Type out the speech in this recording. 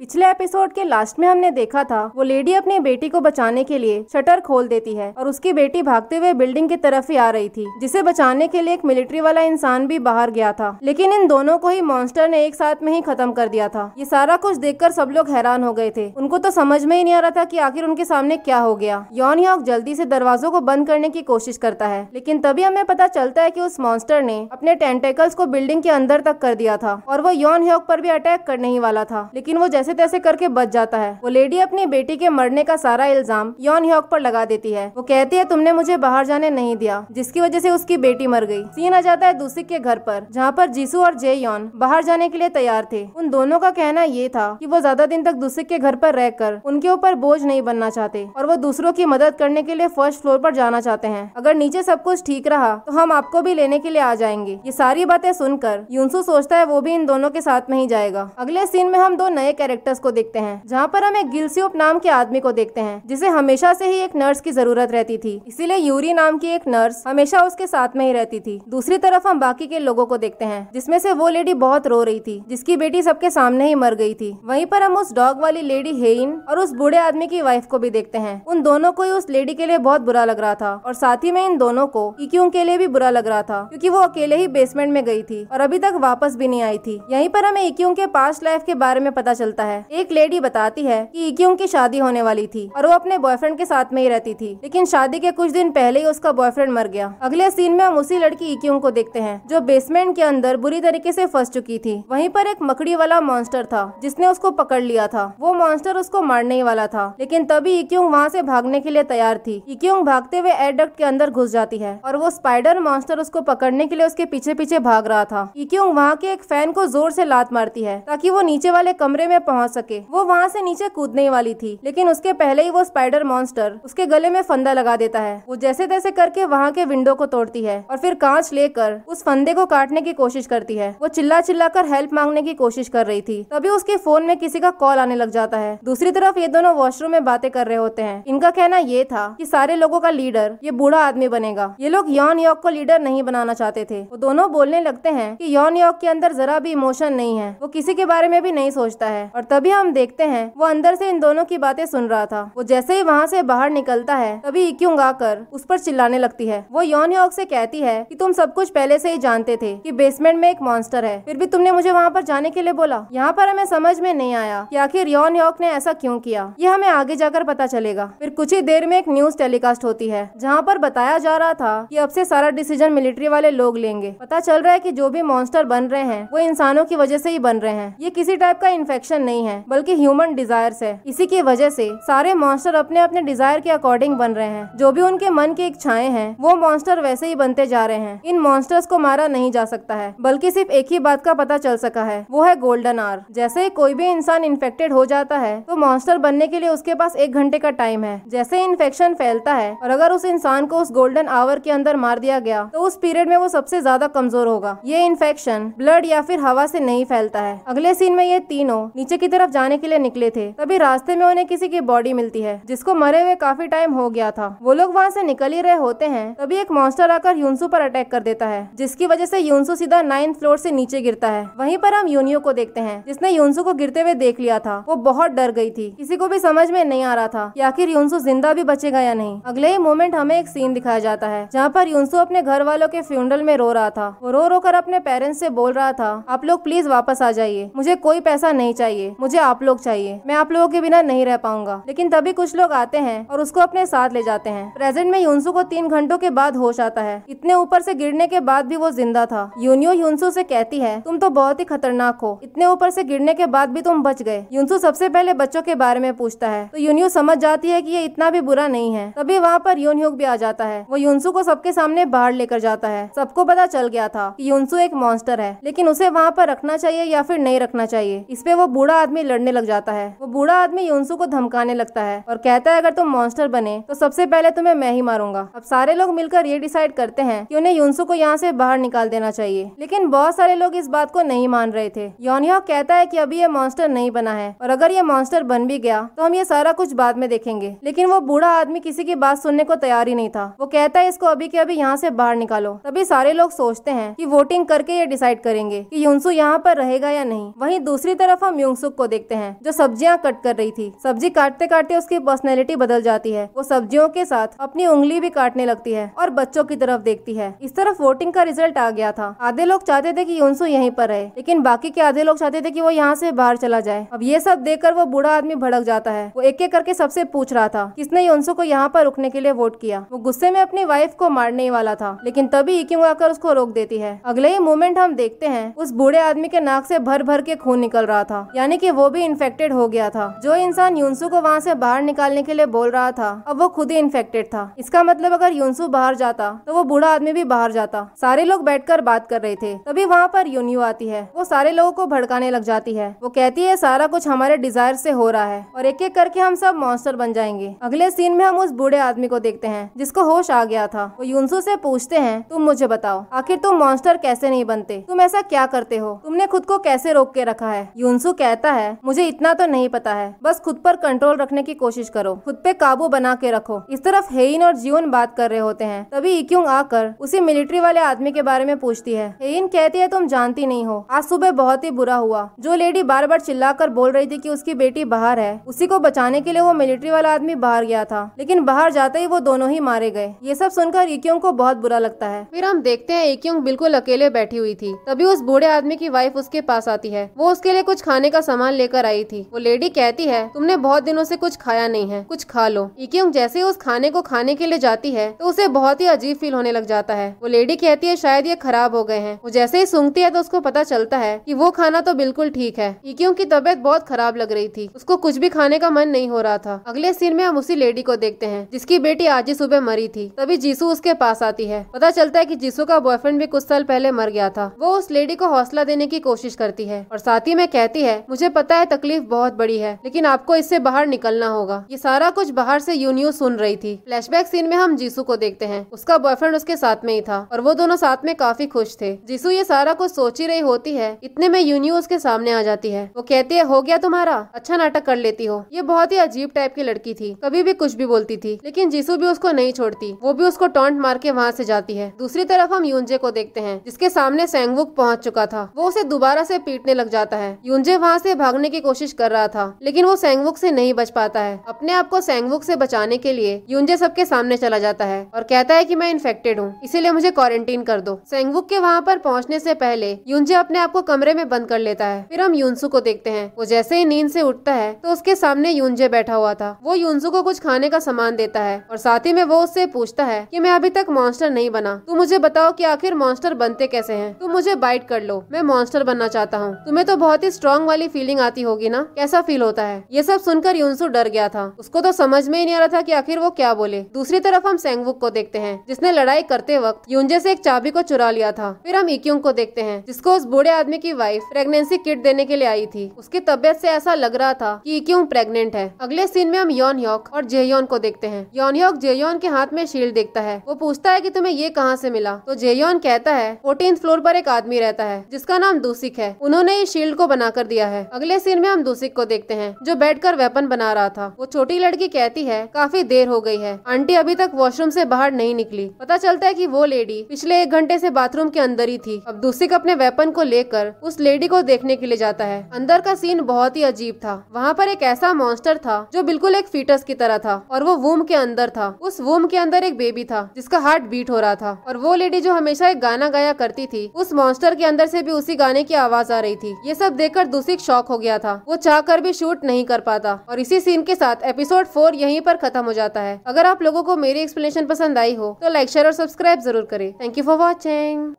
पिछले एपिसोड के लास्ट में हमने देखा था वो लेडी अपनी बेटी को बचाने के लिए शटर खोल देती है और उसकी बेटी भागते हुए बिल्डिंग की तरफ ही आ रही थी जिसे बचाने के लिए एक मिलिट्री वाला इंसान भी बाहर गया था लेकिन इन दोनों को ही मॉन्स्टर ने एक साथ में ही खत्म कर दिया था ये सारा कुछ देख सब लोग हैरान हो गए थे उनको तो समझ में ही नहीं आ रहा था की आखिर उनके सामने क्या हो गया यौन यौक जल्दी से दरवाजों को बंद करने की कोशिश करता है लेकिन तभी हमें पता चलता है की उस मॉन्स्टर ने अपने टेंटेकल्स को बिल्डिंग के अंदर तक कर दिया था और वो यौन यौक पर भी अटैक करने ही वाला था लेकिन वो जैसे जैसे तैसे करके बच जाता है वो लेडी अपनी बेटी के मरने का सारा इल्जाम योन हॉक पर लगा देती है वो कहती है तुमने मुझे बाहर जाने नहीं दिया जिसकी वजह से उसकी बेटी मर गई सीन आ जाता है दूसरी के घर पर जहाँ पर जीसू और जे योन बाहर जाने के लिए तैयार थे उन दोनों का कहना ये था की वो ज्यादा दिन तक दूसरे के घर पर रहकर उनके ऊपर बोझ नहीं बनना चाहते और वो दूसरों की मदद करने के लिए फर्स्ट फ्लोर पर जाना चाहते हैं अगर नीचे सब कुछ ठीक रहा तो हम आपको भी लेने के लिए आ जाएंगे ये सारी बातें सुनकर यूनसू सोचता है वो भी इन दोनों के साथ में ही जाएगा अगले सीन में हम दो नए कैरेक्टर कैरेक्टर्स को देखते हैं जहाँ पर हम एक गिलस्यूप नाम के आदमी को देखते हैं जिसे हमेशा से ही एक नर्स की जरूरत रहती थी इसीलिए यूरी नाम की एक नर्स हमेशा उसके साथ में ही रहती थी दूसरी तरफ हम बाकी के लोगों को देखते हैं जिसमे से वो लेडी बहुत रो रही थी जिसकी बेटी सबके सामने ही मर गई थी वहीं पर हम उस डॉग वाली लेडी हेइन और उस बूढ़े आदमी की वाइफ को भी देखते हैं उन दोनों को ही उस लेडी के लिए बहुत बुरा लग रहा था और साथ ही में इन दोनों को इक्यूंग e के लिए भी बुरा लग रहा था क्योंकि वो अकेले ही बेसमेंट में गई थी और अभी तक वापस भी नहीं आई थी यहीं पर हमें इक्यूंग e के पास्ट लाइफ के बारे में पता चलता है है एक लेडी बताती है कि इकी की शादी होने वाली थी और वो अपने बॉयफ्रेंड के साथ में ही रहती थी लेकिन शादी के कुछ दिन पहले ही उसका बॉयफ्रेंड मर गया अगले सीन में हम उसी लड़की इक्यूंग को देखते हैं जो बेसमेंट के अंदर बुरी तरीके से फंस चुकी थी वहीं पर एक मकड़ी वाला मॉन्स्टर था जिसने उसको पकड़ लिया था वो मॉन्स्टर उसको मारने ही वाला था लेकिन तभी इक्यूंग वहाँ से भागने के लिए तैयार थी इक्यूंग भागते हुए एडक्ट के अंदर घुस जाती है और वो स्पाइडर मॉन्स्टर उसको पकड़ने के लिए उसके पीछे पीछे भाग रहा था इक्यूंग वहाँ के एक फैन को जोर से लात मारती है ताकि वो नीचे वाले कमरे में पहुँच पहुंच सके वो वहाँ से नीचे कूदने वाली थी लेकिन उसके पहले ही वो स्पाइडर मॉन्स्टर उसके गले में फंदा लगा देता है वो जैसे तैसे करके वहाँ के विंडो को तोड़ती है और फिर कांच लेकर उस फंदे को काटने की कोशिश करती है वो चिल्ला चिल्ला कर हेल्प मांगने की कोशिश कर रही थी तभी उसके फोन में किसी का कॉल आने लग जाता है दूसरी तरफ ये दोनों वॉशरूम में बातें कर रहे होते हैं इनका कहना ये था कि सारे लोगों का लीडर ये बूढ़ा आदमी बनेगा ये लोग यौन योग को लीडर नहीं बनाना चाहते थे वो दोनों बोलने लगते हैं कि यौन योग के अंदर जरा भी इमोशन नहीं है वो किसी के बारे में भी नहीं सोचता है और तभी हम देखते हैं वो अंदर से इन दोनों की बातें सुन रहा था वो जैसे ही वहाँ से बाहर निकलता है तभी गा कर उस पर चिल्लाने लगती है वो यौन योग से कहती है कि तुम सब कुछ पहले से ही जानते थे कि बेसमेंट में एक मॉन्स्टर है फिर भी तुमने मुझे वहाँ पर जाने के लिए बोला यहाँ पर हमें समझ में नहीं आया कि आखिर योन योग ने ऐसा क्यों किया ये हमें आगे जाकर पता चलेगा फिर कुछ ही देर में एक न्यूज टेलीकास्ट होती है जहाँ पर बताया जा रहा था की अब से सारा डिसीजन मिलिट्री वाले लोग लेंगे पता चल रहा है की जो भी मॉन्स्टर बन रहे हैं वो इंसानों की वजह से ही बन रहे हैं ये किसी टाइप का इन्फेक्शन नहीं है बल्कि ह्यूमन डिजायर है इसी की वजह से सारे मॉन्स्टर अपने अपने डिजायर के अकॉर्डिंग बन रहे हैं जो भी उनके मन की इच्छाएं हैं वो मॉन्स्टर वैसे ही बनते जा रहे हैं इन मॉन्स्टर्स को मारा नहीं जा सकता है बल्कि सिर्फ एक ही बात का पता चल सका है वो है गोल्डन आर जैसे कोई भी इंसान इन्फेक्टेड हो जाता है तो मॉन्स्टर बनने के लिए उसके पास एक घंटे का टाइम है जैसे इन्फेक्शन फैलता है और अगर उस इंसान को उस गोल्डन आवर के अंदर मार दिया गया तो उस पीरियड में वो सबसे ज्यादा कमजोर होगा ये इन्फेक्शन ब्लड या फिर हवा से नहीं फैलता है अगले सीन में ये तीनों नीचे की तरफ जाने के लिए निकले थे तभी रास्ते में उन्हें किसी की बॉडी मिलती है जिसको मरे हुए काफी टाइम हो गया था वो लोग वहाँ से निकल ही रहे होते हैं तभी एक मॉन्स्टर आकर यूनसू पर अटैक कर देता है जिसकी वजह से यूनसु सीधा नाइन्थ फ्लोर से नीचे गिरता है वहीं पर हम यूनियो को देखते हैं जिसने यूनसू को गिरते हुए देख लिया था वो बहुत डर गई थी किसी को भी समझ में नहीं आ रहा था कि आखिर यूनसू जिंदा भी बचेगा या नहीं अगले ही मोमेंट हमें एक सीन दिखाया जाता है जहाँ पर यूनसू अपने घर वालों के फ्यूनरल में रो रहा था वो रो रो कर अपने पेरेंट्स से बोल रहा था आप लोग प्लीज वापस आ जाइए मुझे कोई पैसा नहीं चाहिए चाहिए मुझे आप लोग चाहिए मैं आप लोगों के बिना नहीं रह पाऊंगा लेकिन तभी कुछ लोग आते हैं और उसको अपने साथ ले जाते हैं प्रेजेंट में यूनसू को तीन घंटों के बाद होश आता है इतने ऊपर से गिरने के बाद भी वो जिंदा था यूनियो युनसु से कहती है तुम तो बहुत ही खतरनाक हो इतने ऊपर से गिरने के बाद भी तुम बच गए यूनसू सबसे पहले बच्चों के बारे में पूछता है तो यूनियो समझ जाती है की ये इतना भी बुरा नहीं है तभी वहाँ पर यून भी आ जाता है वो युनसु को सबके सामने बाहर लेकर जाता है सबको पता चल गया था कि युनसु एक मॉन्स्टर है लेकिन उसे वहाँ पर रखना चाहिए या फिर नहीं रखना चाहिए इस पे वो बूढ़ा आदमी लड़ने लग जाता है वो बूढ़ा आदमी यूनसू को धमकाने लगता है और कहता है अगर तुम मॉन्स्टर बने तो सबसे पहले तुम्हें मैं ही मारूंगा अब सारे लोग मिलकर ये डिसाइड करते हैं कि उन्हें यूनसू को यहाँ से बाहर निकाल देना चाहिए लेकिन बहुत सारे लोग इस बात को नहीं मान रहे थे योनिया कहता है की अभी ये मॉन्स्टर नहीं बना है और अगर ये मॉन्स्टर बन भी गया तो हम ये सारा कुछ बाद में देखेंगे लेकिन वो बूढ़ा आदमी किसी की बात सुनने को तैयार ही नहीं था वो कहता है इसको अभी के अभी यहाँ से बाहर निकालो तभी सारे लोग सोचते हैं कि वोटिंग करके ये डिसाइड करेंगे कि यूनसू यहाँ पर रहेगा या नहीं वहीं दूसरी तरफ हम यूनसू मनसुख को देखते हैं जो सब्जियां कट कर रही थी सब्जी काटते काटते उसकी पर्सनैलिटी बदल जाती है वो सब्जियों के साथ अपनी उंगली भी काटने लगती है और बच्चों की तरफ देखती है इस तरफ वोटिंग का रिजल्ट आ गया था आधे लोग चाहते थे की यूनसु यहीं पर रहे लेकिन बाकी के आधे लोग चाहते थे की वो यहाँ से बाहर चला जाए अब ये सब देख वो बूढ़ा आदमी भड़क जाता है वो एक एक करके सबसे पूछ रहा था किसने यूनसु को यहाँ पर रुकने के लिए वोट किया वो गुस्से में अपनी वाइफ को मारने वाला था लेकिन तभी इकिंग आकर उसको रोक देती है अगले ही मोमेंट हम देखते हैं उस बूढ़े आदमी के नाक से भर भर के खून निकल रहा था यानी कि वो भी इन्फेक्टेड हो गया था जो इंसान यूनसु को वहाँ से बाहर निकालने के लिए बोल रहा था अब वो खुद ही इन्फेक्टेड था इसका मतलब अगर यूनसु बाहर जाता तो वो बूढ़ा आदमी भी बाहर जाता सारे लोग कर बात कर रहे थे तभी वहाँ पर यूनियो आती है वो सारे लोगों को भड़काने लग जाती है वो कहती है सारा कुछ हमारे डिजायर से हो रहा है और एक एक करके हम सब मॉन्स्टर बन जाएंगे अगले सीन में हम उस बूढ़े आदमी को देखते हैं जिसको होश आ गया था वो यूनसु से पूछते हैं तुम मुझे बताओ आखिर तुम मॉन्स्टर कैसे नहीं बनते तुम ऐसा क्या करते हो तुमने खुद को कैसे रोक के रखा है यूनसु कहता सकता है मुझे इतना तो नहीं पता है बस खुद पर कंट्रोल रखने की कोशिश करो खुद पे काबू बना के रखो इस तरफ हेइन और जीवन बात कर रहे होते हैं तभी इक्यूंग आकर उसी मिलिट्री वाले आदमी के बारे में पूछती है हेइन कहती है तुम जानती नहीं हो आज सुबह बहुत ही बुरा हुआ जो लेडी बार बार कर बोल रही थी की उसकी बेटी बाहर है उसी को बचाने के लिए वो मिलिट्री वाला आदमी बाहर गया था लेकिन बाहर जाते ही वो दोनों ही मारे गए ये सब सुनकर इक्यूंग को बहुत बुरा लगता है फिर हम देखते हैं इक्यूंग बिल्कुल अकेले बैठी हुई थी तभी उस बूढ़े आदमी की वाइफ उसके पास आती है वो उसके लिए कुछ खाने का सामान लेकर आई थी वो लेडी कहती है तुमने बहुत दिनों से कुछ खाया नहीं है कुछ खा लो इक्यूंग जैसे उस खाने को खाने के लिए जाती है तो उसे बहुत ही अजीब फील होने लग जाता है वो लेडी कहती है शायद ये खराब हो गए हैं वो जैसे ही सूंघती है तो उसको पता चलता है की वो खाना तो बिल्कुल ठीक है इक्यूंग की तबीयत बहुत खराब लग रही थी उसको कुछ भी खाने का मन नहीं हो रहा था अगले सीन में हम उसी लेडी को देखते हैं जिसकी बेटी आज ही सुबह मरी थी तभी जीसू उसके पास आती है पता चलता है कि जीसू का बॉयफ्रेंड भी कुछ साल पहले मर गया था वो उस लेडी को हौसला देने की कोशिश करती है और साथ ही में कहती है मुझे पता है तकलीफ बहुत बड़ी है लेकिन आपको इससे बाहर निकलना होगा ये सारा कुछ बाहर से यूनियो सुन रही थी फ्लैशबैक सीन में हम जीसू को देखते हैं उसका बॉयफ्रेंड उसके साथ में ही था और वो दोनों साथ में काफी खुश थे जीसू ये सारा कुछ सोच ही रही होती है इतने में यूनियो उसके सामने आ जाती है वो कहती है हो गया तुम्हारा अच्छा नाटक कर लेती हो ये बहुत ही अजीब टाइप की लड़की थी कभी भी कुछ भी बोलती थी लेकिन जीसू भी उसको नहीं छोड़ती वो भी उसको टॉन्ट मार के वहाँ से जाती है दूसरी तरफ हम यूनजे को देखते हैं जिसके सामने सेंगवुक पहुँच चुका था वो उसे दोबारा से पीटने लग जाता है यूनजे वहाँ से से भागने की कोशिश कर रहा था लेकिन वो सेंगवुक से नहीं बच पाता है अपने आप को सेंगवुक से बचाने के लिए युंजे सबके सामने चला जाता है और कहता है की मैं इन्फेक्टेड हूँ इसीलिए मुझे क्वारंटीन कर दो सेंगवुक के वहाँ पर पहुँचने से पहले युंजे अपने आप को कमरे में बंद कर लेता है फिर हम यूनसु को देखते हैं वो जैसे ही नींद से उठता है तो उसके सामने युंजे बैठा हुआ था वो यूनसु को कुछ खाने का सामान देता है और साथ ही में वो उससे पूछता है की मैं अभी तक मॉन्स्टर नहीं बना तू मुझे बताओ की आखिर मॉन्स्टर बनते कैसे है तुम मुझे बाइट कर लो मैं मॉन्स्टर बनना चाहता हूँ तुम्हें तो बहुत ही स्ट्रॉन्ग वाली फीलिंग आती होगी ना कैसा फील होता है ये सब सुनकर यूनसु डर गया था उसको तो समझ में ही नहीं आ रहा था कि आखिर वो क्या बोले दूसरी तरफ हम सेंगवुक को देखते हैं जिसने लड़ाई करते वक्त यूंजे से एक चाबी को चुरा लिया था फिर हम इक्यूंग को देखते हैं जिसको उस बूढ़े आदमी की वाइफ प्रेगनेंसी किट देने के लिए आई थी उसकी तबियत से ऐसा लग रहा था की इक्यूंग प्रेगनेंट है अगले सीन में हम योन योक और जेयोन को देखते हैं योन योक जेयोन के हाथ में शील्ड देखता है वो पूछता है की तुम्हें ये कहाँ से मिला तो जेयोन कहता है फोर्टीन फ्लोर पर एक आदमी रहता है जिसका नाम दूसिक है उन्होंने इस शील्ड को बनाकर दिया है अगले सीन में हम दूसिक को देखते हैं जो बैठकर वेपन बना रहा था वो छोटी लड़की कहती है काफी देर हो गई है आंटी अभी तक वॉशरूम से बाहर नहीं निकली पता चलता है कि वो लेडी पिछले एक घंटे से बाथरूम के अंदर ही थी अब दूसिक अपने वेपन को लेकर उस लेडी को देखने के लिए जाता है अंदर का सीन बहुत ही अजीब था वहाँ पर एक ऐसा मॉन्स्टर था जो बिल्कुल एक फीटस की तरह था और वो वूम के अंदर था उस वूम के अंदर एक बेबी था जिसका हार्ट बीट हो रहा था और वो लेडी जो हमेशा एक गाना गाया करती थी उस मॉन्स्टर के अंदर से भी उसी गाने की आवाज आ रही थी ये सब देखकर दूसिक शॉक शॉक हो गया था वो चाह कर भी शूट नहीं कर पाता और इसी सीन के साथ एपिसोड फोर यहीं पर खत्म हो जाता है अगर आप लोगों को मेरी एक्सप्लेनेशन पसंद आई हो तो लाइक शेयर और सब्सक्राइब जरूर करें थैंक यू फॉर वॉचिंग